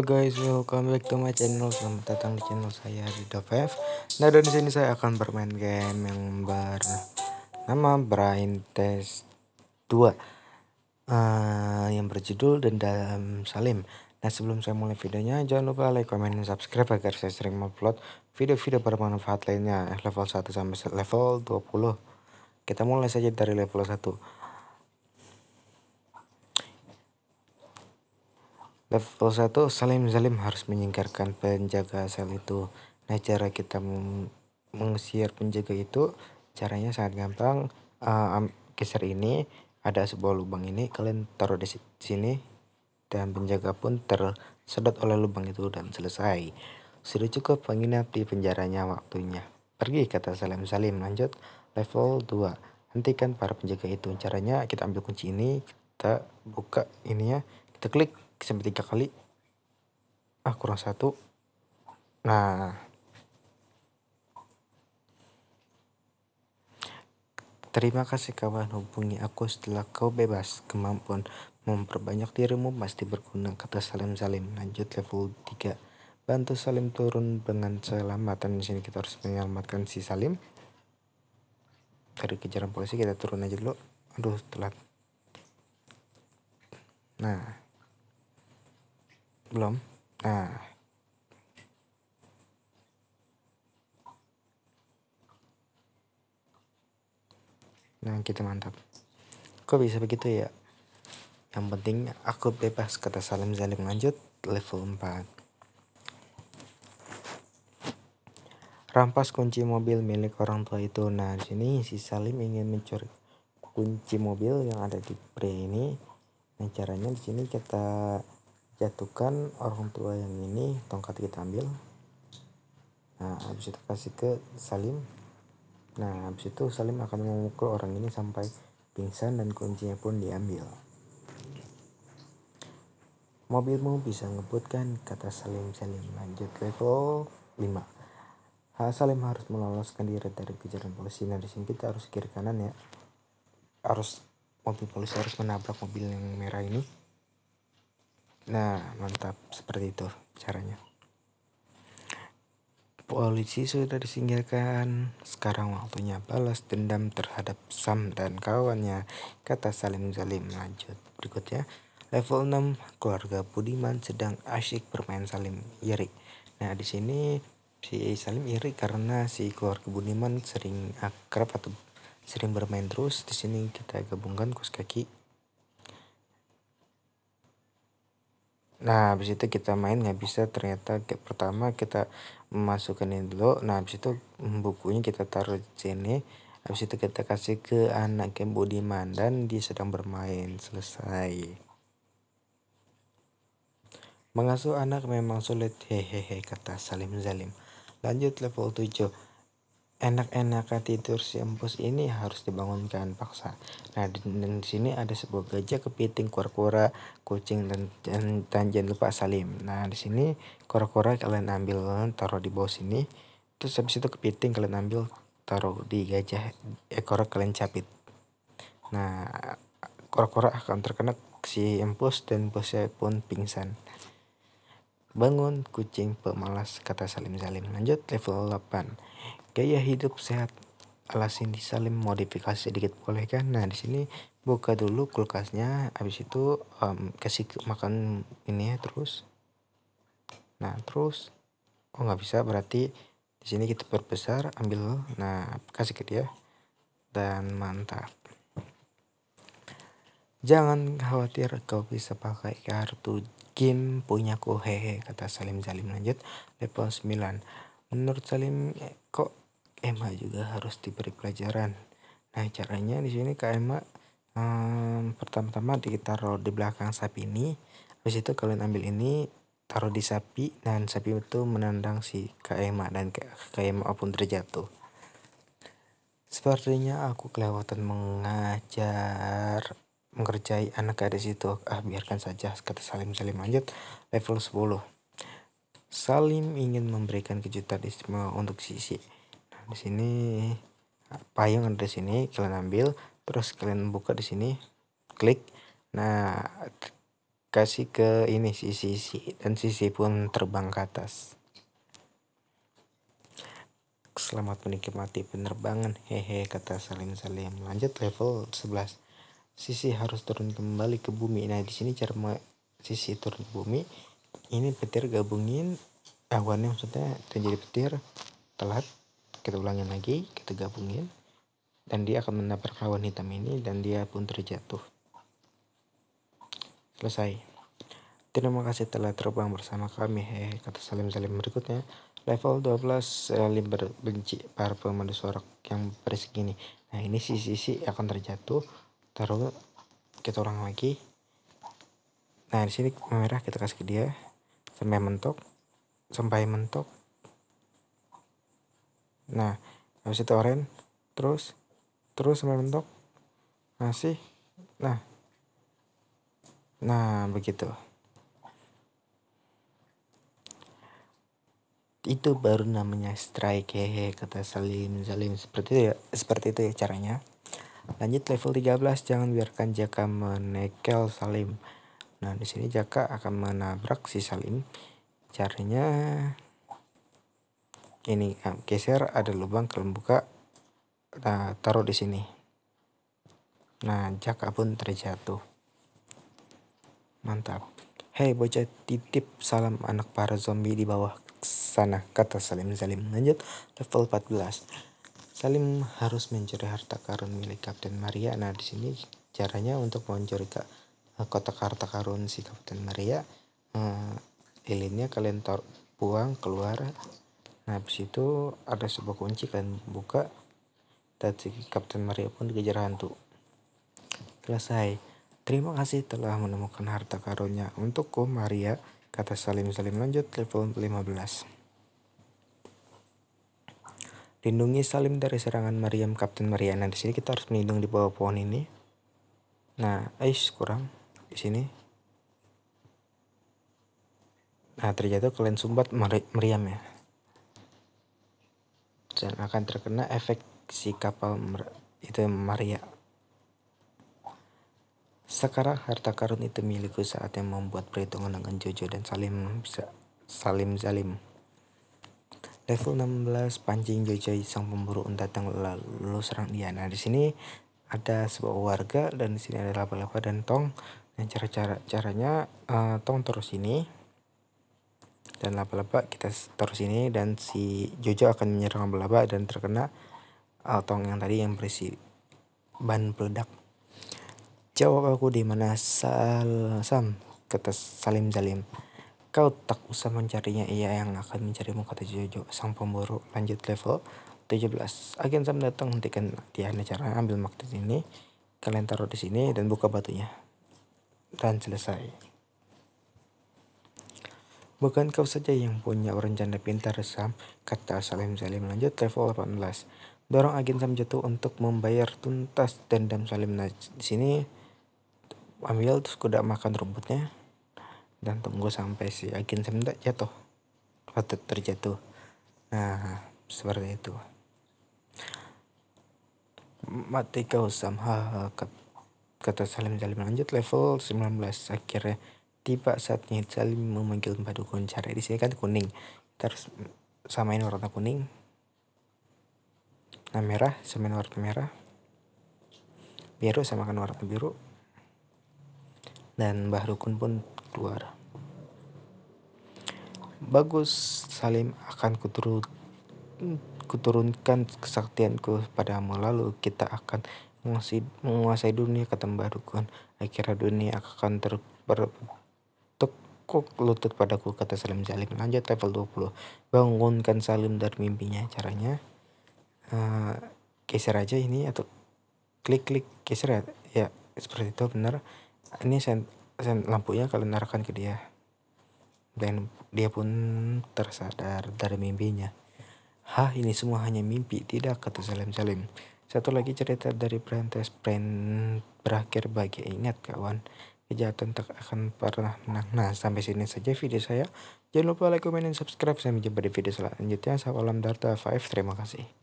Halo guys, welcome back to my channel. Selamat datang di channel saya di Dovev. Nah, dan di sini saya akan bermain game yang nama Brain Test 2 uh, eh, yang berjudul Dendam Salim. Nah, sebelum saya mulai videonya, jangan lupa like, comment, dan subscribe agar saya sering upload video-video bermanfaat lainnya level 1 sampai level 20. Kita mulai saja dari level 1. Level 1 Salim Salim harus menyingkirkan penjaga sel itu. Nah, cara kita mengusir penjaga itu caranya sangat gampang. Uh, geser ini ada sebuah lubang ini kalian taruh di sini dan penjaga pun tersedot oleh lubang itu dan selesai. Sudah cukup menginap di penjaranya waktunya. Pergi kata Salim Salim lanjut level 2. Hentikan para penjaga itu. Caranya kita ambil kunci ini, kita buka ini ya. kita klik sampai tiga kali ah kurang satu nah Terima kasih kawan hubungi aku setelah kau bebas kemampuan memperbanyak dirimu pasti berguna kata Salim Salim lanjut level 3 bantu Salim turun dengan selamat di sini kita harus menyelamatkan si Salim dari kejaran polisi kita turun aja dulu aduh telat nah belum. Nah. Nah, gitu mantap. Kok bisa begitu ya? Yang penting aku bebas kata Salim Zalim lanjut level 4. rampas kunci mobil milik orang tua itu. Nah, di sini si Salim ingin mencuri kunci mobil yang ada di pria ini. Nah, caranya di sini kita jatuhkan orang tua yang ini tongkat kita ambil nah habis itu kasih ke Salim nah habis itu Salim akan memukul orang ini sampai pingsan dan kuncinya pun diambil mobilmu bisa ngebutkan kata Salim Salim lanjut level 5 Salim harus meloloskan diri dari kejaran polisi. Nah, disini kita harus kiri kanan ya. Harus mobil polisi harus menabrak mobil yang merah ini. Nah, mantap seperti itu caranya. Polisi sudah disingkirkan. Sekarang waktunya balas dendam terhadap Sam dan kawannya, kata Salim Salim. Lanjut berikutnya. Level 6, keluarga Budiman sedang asyik bermain Salim Iri. Nah, di sini si Salim iri karena si keluarga Budiman sering akrab atau sering bermain terus. Di sini kita gabungkan kos kaki Nah, habis itu kita main nggak bisa ternyata ke, pertama kita masukkan ini dulu. Nah, habis itu hmm, bukunya kita taruh di sini. Habis itu kita kasih ke anak yang Budiman mandan dia sedang bermain. Selesai. Mengasuh anak memang sulit. Hehehe kata Salim Zalim. Lanjut level 7 enak enakan tidur si empus ini harus dibangunkan paksa. Nah, di, di sini ada sebuah gajah, kepiting, kura-kura, kucing dan, dan dan jangan lupa salim. Nah, di sini kura-kura kalian ambil taruh di bawah sini. Terus habis itu kepiting kalian ambil taruh di gajah ekor kalian capit. Nah, kura-kura akan terkena si empus dan bosnya pun pingsan. Bangun kucing pemalas kata Salim Salim. Lanjut level 8 gaya hidup sehat ala Cindy Salim modifikasi sedikit boleh kan nah di sini buka dulu kulkasnya habis itu um, kasih makan ini ya terus nah terus oh nggak bisa berarti di sini kita perbesar ambil nah kasih ke dia dan mantap jangan khawatir kau bisa pakai kartu game punyaku hehe kata Salim Salim lanjut level 9 menurut Salim kok Emma juga harus diberi pelajaran. Nah, caranya di sini Kak Emma um, pertama-tama kita ditaruh di belakang sapi ini. Habis itu kalian ambil ini taruh di sapi dan sapi itu menendang si Kak Emma dan Kak Emma pun terjatuh. Sepertinya aku kelewatan mengajar mengerjai anak gadis itu. Ah, biarkan saja kata Salim Salim lanjut level 10. Salim ingin memberikan kejutan istimewa untuk Sisi di sini payung ada di sini kalian ambil terus kalian buka di sini klik nah kasih ke ini sisi sisi dan sisi pun terbang ke atas selamat menikmati penerbangan hehe kata Salim Salim lanjut level 11 sisi harus turun kembali ke bumi nah di sini cara sisi turun ke bumi ini petir gabungin eh, awannya maksudnya jadi petir telat kita ulangin lagi kita gabungin dan dia akan mendapat kawan hitam ini dan dia pun terjatuh selesai terima kasih telah terbang bersama kami hehe kata salim-salim berikutnya level 12 salim eh, benci para pemandu sorak yang berisik ini nah ini si sisi akan terjatuh taruh kita ulang lagi nah di sini merah kita kasih ke dia sampai mentok sampai mentok nah habis itu oren terus terus sampai mentok masih nah nah begitu itu baru namanya strike hehe kata Salim Salim seperti itu ya seperti itu ya caranya lanjut level 13 jangan biarkan Jaka menekel Salim nah di sini Jaka akan menabrak si Salim caranya ini nah, geser ada lubang kalian buka nah, taruh di sini nah jaka pun terjatuh mantap hei bocah titip salam anak para zombie di bawah sana kata Salim Salim lanjut level 14 Salim harus mencuri harta karun milik Kapten Maria nah di sini caranya untuk mencuri ke eh, kotak harta karun si Kapten Maria hmm, eh, lilinnya kalian taruh buang keluar Nah, habis itu ada sebuah kunci kalian buka dan Kapten Maria pun dikejar hantu. Selesai. Terima kasih telah menemukan harta karunnya untukku Maria, kata Salim Salim lanjut level 15. Lindungi Salim dari serangan Mariam Kapten Maria. Nah, di sini kita harus melindungi di bawah pohon ini. Nah, ais kurang di sini. Nah, terjatuh kalian sumbat Mariam ya dan akan terkena efek si kapal itu Maria. Sekarang harta karun itu milikku saatnya membuat perhitungan dengan Jojo dan Salim Salim Salim. Level 16 pancing Jojo sang pemburu unta datang lalu serang dia. Nah di sini ada sebuah warga dan di sini ada laba-laba dan tong. Dan cara-cara caranya uh, tong terus ini dan laba-laba kita taruh sini dan si Jojo akan menyerang laba-laba dan terkena uh, tong yang tadi yang berisi ban peledak jawab aku di mana sal sam kata Salim Zalim kau tak usah mencarinya ia yang akan mencarimu kata Jojo sang pemburu lanjut level 17 agen Sam datang hentikan dia cara ambil magnet ini kalian taruh di sini dan buka batunya dan selesai Bukan kau saja yang punya orang janda pintar Sam, kata Salim Salim lanjut level 18. Dorong agen Sam jatuh untuk membayar tuntas dendam Salim. Nah, di sini ambil terus kuda makan rumputnya dan tunggu sampai si agen Sam jatuh. Waktu terjatuh. Nah, seperti itu. Mati kau Sam, ha, ha, kata Salim Salim lanjut level 19 akhirnya tiba saatnya Jalmi memanggil Dukun cari di sini kan kuning terus samain warna kuning nah merah samain warna merah biru samakan warna biru dan Dukun pun keluar bagus Salim akan kuturut kuturunkan kesaktianku padamu lalu kita akan menguasai, menguasai dunia kata Dukun akhirnya dunia akan ter, kok lutut padaku kata Salim Zalim Lanjut level 20. Bangunkan Salim dari mimpinya. Caranya uh, geser aja ini atau klik-klik geser ya. ya seperti itu benar. Ini sen, sen lampunya kalian arahkan ke dia. Dan dia pun tersadar dari mimpinya. Hah ini semua hanya mimpi tidak kata Salim Salim. Satu lagi cerita dari Prentice Brand berakhir bagi ingat kawan kejahatan iya, tak akan pernah menang. Nah, sampai sini saja video saya. Jangan lupa like, comment, dan subscribe. Sampai jumpa di video selanjutnya. Salam Darta Five. Terima kasih.